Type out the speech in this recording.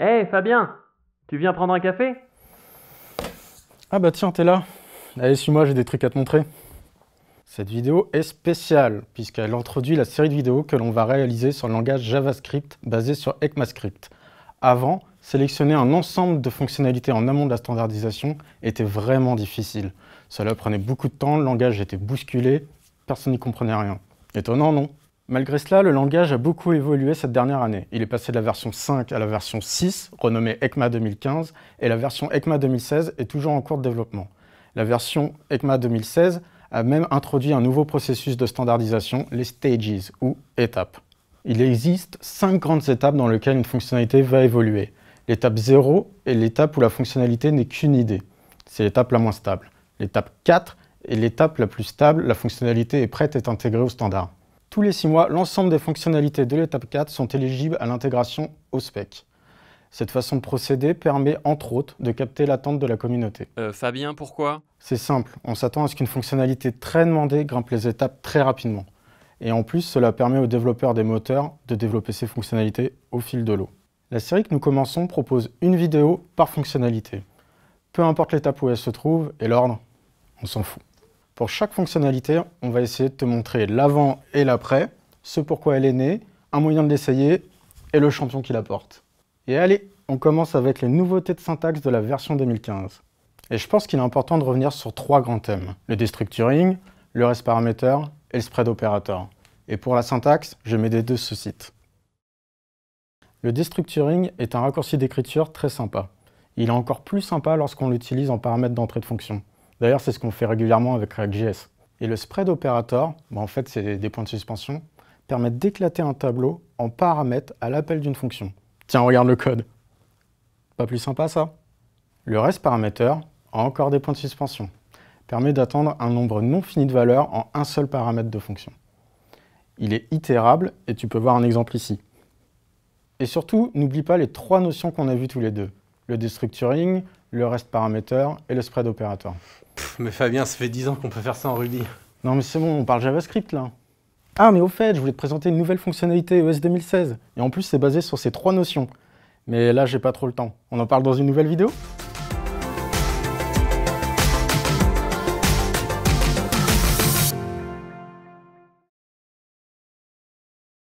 Eh Fabien, tu viens prendre un café Ah bah tiens, t'es là. Allez, suis-moi, j'ai des trucs à te montrer. Cette vidéo est spéciale, puisqu'elle introduit la série de vidéos que l'on va réaliser sur le langage JavaScript basé sur ECMAScript. Avant, sélectionner un ensemble de fonctionnalités en amont de la standardisation était vraiment difficile. Cela prenait beaucoup de temps, le langage était bousculé, personne n'y comprenait rien. Étonnant, non Malgré cela, le langage a beaucoup évolué cette dernière année. Il est passé de la version 5 à la version 6, renommée ECMA 2015, et la version ECMA 2016 est toujours en cours de développement. La version ECMA 2016 a même introduit un nouveau processus de standardisation, les stages ou étapes. Il existe cinq grandes étapes dans lesquelles une fonctionnalité va évoluer. L'étape 0 est l'étape où la fonctionnalité n'est qu'une idée. C'est l'étape la moins stable. L'étape 4 est l'étape la plus stable, la fonctionnalité est prête à être intégrée au standard. Tous les 6 mois, l'ensemble des fonctionnalités de l'étape 4 sont éligibles à l'intégration au spec. Cette façon de procéder permet entre autres de capter l'attente de la communauté. Euh, Fabien, pourquoi C'est simple, on s'attend à ce qu'une fonctionnalité très demandée grimpe les étapes très rapidement. Et en plus, cela permet aux développeurs des moteurs de développer ces fonctionnalités au fil de l'eau. La série que nous commençons propose une vidéo par fonctionnalité. Peu importe l'étape où elle se trouve et l'ordre, on s'en fout. Pour chaque fonctionnalité, on va essayer de te montrer l'avant et l'après, ce pourquoi elle est née, un moyen de l'essayer et le champion qui la porte. Et allez, on commence avec les nouveautés de syntaxe de la version 2015. Et je pense qu'il est important de revenir sur trois grands thèmes, le destructuring, le rest paramètre et le spread operator. Et pour la syntaxe, je mets des deux sous-sites. Le destructuring est un raccourci d'écriture très sympa. Il est encore plus sympa lorsqu'on l'utilise en paramètre d'entrée de fonction. D'ailleurs, c'est ce qu'on fait régulièrement avec React.js. Et le spread operator, bah, en fait, c'est des points de suspension, permet d'éclater un tableau en paramètres à l'appel d'une fonction. Tiens, regarde le code. Pas plus sympa, ça Le reste paramètre a encore des points de suspension. Permet d'attendre un nombre non fini de valeurs en un seul paramètre de fonction. Il est itérable et tu peux voir un exemple ici. Et surtout, n'oublie pas les trois notions qu'on a vues tous les deux. Le destructuring, le rest paramètre et le spread operator. Mais Fabien, ça fait 10 ans qu'on peut faire ça en Ruby. Non mais c'est bon, on parle JavaScript là. Ah mais au fait, je voulais te présenter une nouvelle fonctionnalité ES 2016. Et en plus, c'est basé sur ces trois notions. Mais là, j'ai pas trop le temps. On en parle dans une nouvelle vidéo